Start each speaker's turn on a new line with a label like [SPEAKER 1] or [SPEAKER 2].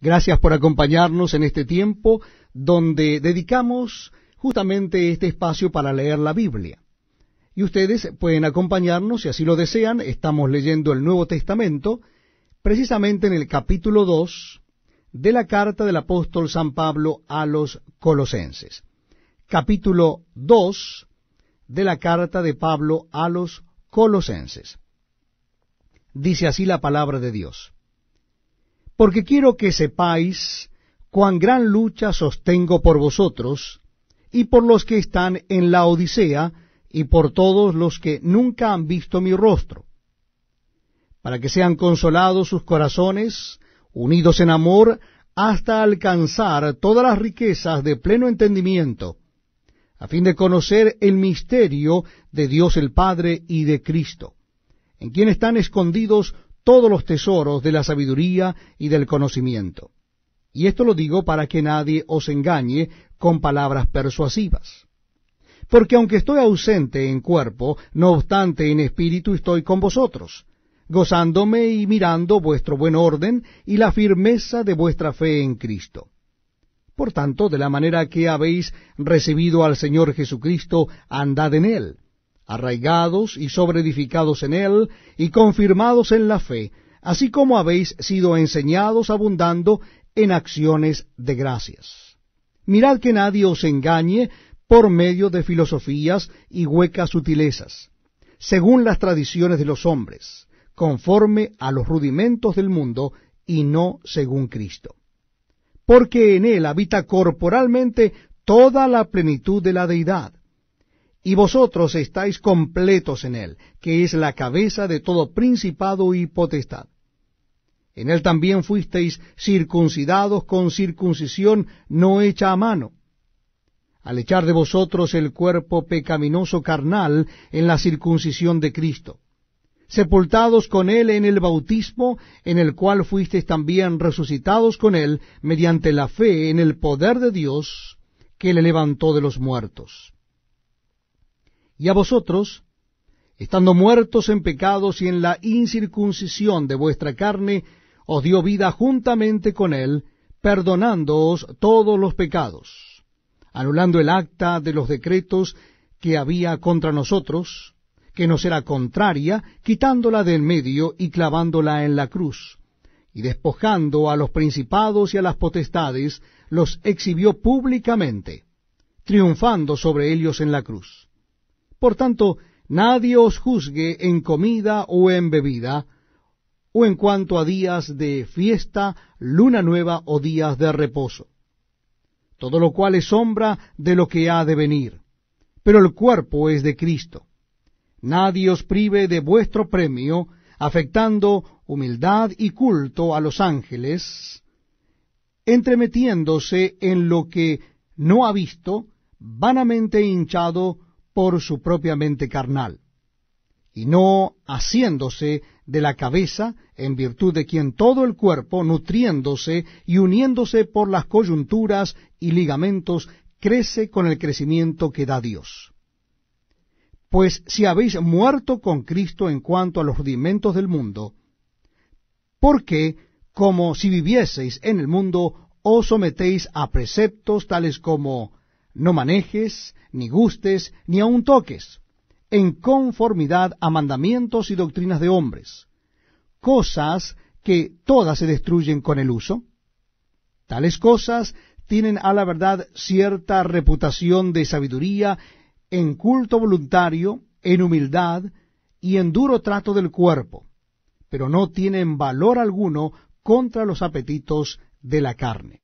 [SPEAKER 1] Gracias por acompañarnos en este tiempo donde dedicamos justamente este espacio para leer la Biblia. Y ustedes pueden acompañarnos si así lo desean. Estamos leyendo el Nuevo Testamento, precisamente en el capítulo 2 de la carta del apóstol San Pablo a los colosenses. Capítulo 2 de la carta de Pablo a los colosenses. Dice así la palabra de Dios porque quiero que sepáis cuán gran lucha sostengo por vosotros y por los que están en la Odisea y por todos los que nunca han visto mi rostro, para que sean consolados sus corazones, unidos en amor, hasta alcanzar todas las riquezas de pleno entendimiento, a fin de conocer el misterio de Dios el Padre y de Cristo, en quien están escondidos todos los tesoros de la sabiduría y del conocimiento. Y esto lo digo para que nadie os engañe con palabras persuasivas. Porque aunque estoy ausente en cuerpo, no obstante en espíritu estoy con vosotros, gozándome y mirando vuestro buen orden y la firmeza de vuestra fe en Cristo. Por tanto, de la manera que habéis recibido al Señor Jesucristo, andad en él, arraigados y sobreedificados en él, y confirmados en la fe, así como habéis sido enseñados abundando en acciones de gracias. Mirad que nadie os engañe por medio de filosofías y huecas sutilezas, según las tradiciones de los hombres, conforme a los rudimentos del mundo y no según Cristo. Porque en él habita corporalmente toda la plenitud de la deidad y vosotros estáis completos en él, que es la cabeza de todo principado y potestad. En él también fuisteis circuncidados con circuncisión no hecha a mano, al echar de vosotros el cuerpo pecaminoso carnal en la circuncisión de Cristo, sepultados con él en el bautismo, en el cual fuisteis también resucitados con él mediante la fe en el poder de Dios que le levantó de los muertos y a vosotros, estando muertos en pecados y en la incircuncisión de vuestra carne, os dio vida juntamente con él, perdonándoos todos los pecados, anulando el acta de los decretos que había contra nosotros, que nos era contraria, quitándola de en medio y clavándola en la cruz, y despojando a los principados y a las potestades, los exhibió públicamente, triunfando sobre ellos en la cruz por tanto, nadie os juzgue en comida o en bebida, o en cuanto a días de fiesta, luna nueva o días de reposo. Todo lo cual es sombra de lo que ha de venir, pero el cuerpo es de Cristo. Nadie os prive de vuestro premio, afectando humildad y culto a los ángeles, entremetiéndose en lo que no ha visto, vanamente hinchado por su propia mente carnal, y no haciéndose de la cabeza, en virtud de quien todo el cuerpo, nutriéndose y uniéndose por las coyunturas y ligamentos, crece con el crecimiento que da Dios. Pues si habéis muerto con Cristo en cuanto a los rudimentos del mundo, ¿por qué, como si vivieseis en el mundo, os sometéis a preceptos tales como no manejes, ni gustes, ni aun toques, en conformidad a mandamientos y doctrinas de hombres, cosas que todas se destruyen con el uso. Tales cosas tienen a la verdad cierta reputación de sabiduría en culto voluntario, en humildad y en duro trato del cuerpo, pero no tienen valor alguno contra los apetitos de la carne.